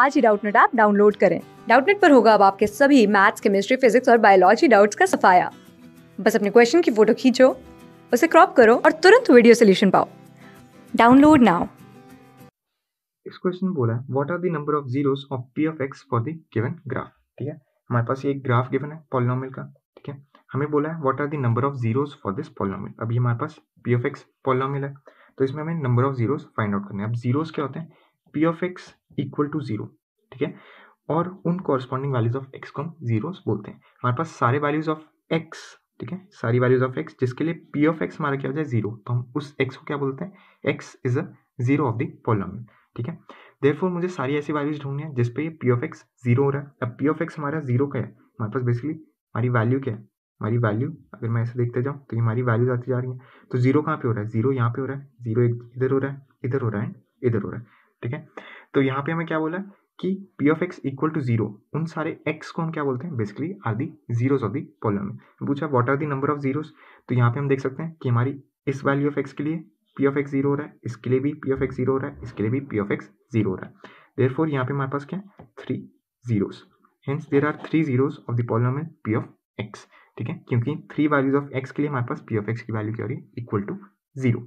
आज ही Doubtnut app download करें डाउटनेट पर होगा अब आपके सभी मैथ्स केमिस्ट्री फिजिक्स और बायोलॉजी डाउट्स का सफाया बस अपने क्वेश्चन की फोटो खींचो उसे क्रॉप करो और तुरंत वीडियो सोल्यूशन पाओ डाउनलोड नाउ इस क्वेश्चन बोला है what are the number of zeros of P of x for the given graph ठीक है हमारे पास एक ग्राफ गिवन है पॉलिनोमियल का ठीक है हमें बोला है what are the number of zeros for this polynomial अभी हमारे पास पी ऑफ एक्स पॉलिनोमियल है तो इसमें हमें number of zeros find out करने हैं अब जीरोस क्या होते हैं P of x equal to zero ठीक है और उन कॉरस्पॉन्डिंग वैल्यूज ऑफ एक्स को हम जीरो बोलते हैं हमारे पास सारे वैल्यूज ऑफ एक्स ठीक है सारी वैल्यूज ऑफ एक्स जिसके लिए पी ऑफ एक्स हमारा क्या हो जाए जीरो तो हम उस एक्स को क्या बोलते हैं x is a zero of the polynomial ठीक है देयरफॉर मुझे सारी ऐसी वैल्यूज ढूंढनी है जिसपे पी ऑफ एक्स जीरो हो रहा है अब पी ऑफ एक्स हमारा जीरो का है हमारे पास बेसिकली हमारी वैल्यू क्या है हमारी वैल्यू अगर मैं ऐसे देखते जाऊँ तो ये हमारी वैल्यूज आती जा रही है तो जीरो कहाँ पे हो रहा है जीरो यहाँ पे हो रहा है जीरो इधर हो रहा है इधर हो रहा है इधर हो रहा है ठीक है तो यहाँ पे हमें क्या बोला कि P of x equal to zero उन सारे एक्स को हम क्या बोलते हैं basically are the zeros of the polynomial पूछा what are the number of zeros तो यहाँ पे हम देख सकते हैं कि हमारी इस वैल्यू ऑफ एक्स के लिए पी ऑफ एक्स जीरो हो रहा है इसके लिए भी पी ऑफ एक्स जीरो हो रहा है इसके लिए भी पी ऑफ एक्स जीरो हो रहा है देर फोर यहाँ पे हमारे पास क्या है three zeros hence there are three zeros of the polynomial P of x ठीक है क्योंकि थ्री वैल्यूज ऑफ एक्स के लिए हमारे पास पी ऑफ एक्स की वैल्यू क्या हो रही है इक्वल टू जीरो